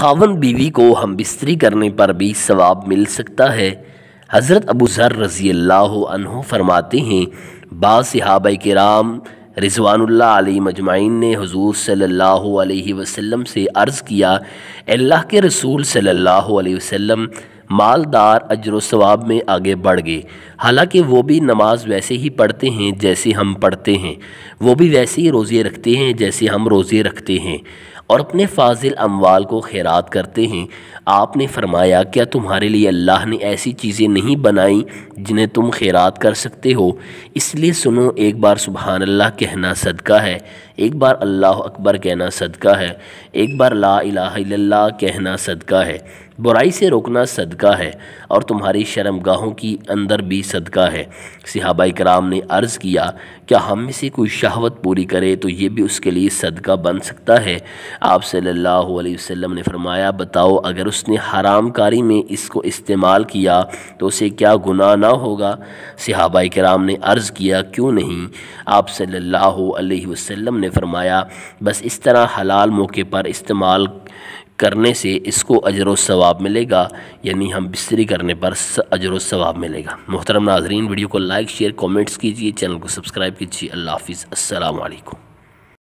खावन बीवी को हम बिस्तरी करने पर भी सवाब मिल सकता है हज़रत अबू ज़र रज़ी अल्लाह फरमाते हैं बासहाब के रिजवानुल्लाह अली मजमाइन ने हुजूर सल्लल्लाहु अलैहि वसल्लम से अर्ज़ किया अल्लाह के रसूल सल्लल्लाहु अलैहि वसल्लम मालदार अजर सवाब में आगे बढ़ गए हालांकि वो भी नमाज वैसे ही पढ़ते हैं जैसे हम पढ़ते हैं वो भी वैसे ही रोज़े रखते हैं जैसे हम रोज़े रखते हैं और अपने फाजिल अमवाल को खैरात करते हैं आपने फरमाया क्या तुम्हारे लिए अल्लाह ने ऐसी चीज़ें नहीं बनाई जिन्हें तुम खैरात कर सकते हो इसलिए सुनो एक बार सुबहान अल्लाह कहना सदका है एक बार अल्लाह अकबर कहना सदका है एक बार ला अला कहना सदका है बुराई से रोकना सदका है और तुम्हारी शर्मगाहों की अंदर भी सदका है सिहाबा कराम ने अर्ज़ किया क्या हम में से कोई शहावत पूरी करे तो ये भी उसके लिए सदका बन सकता है आप सल्लल्लाहु अलैहि वसल्लम ने फरमाया बताओ अगर उसने हराम कारी में इसको इस्तेमाल किया तो उसे क्या गुनाह ना होगा सिहाबा कराम ने अर्ज़ किया क्यों नहीं आप सल्लल्लाहु अलैहि वसल्लम ने फरमाया बस इस तरह हलाल मौके पर इस्तेमाल करने से इसको अजर सवाब मिलेगा यानी हम बिस्तरी करने पर अजर सवाब मिलेगा मोहतरम नाजरीन वीडियो को लाइक शेयर कमेंट्स कीजिए चैनल को सब्सक्राइब कीजिए अल्लाह हाफिज़ असलकम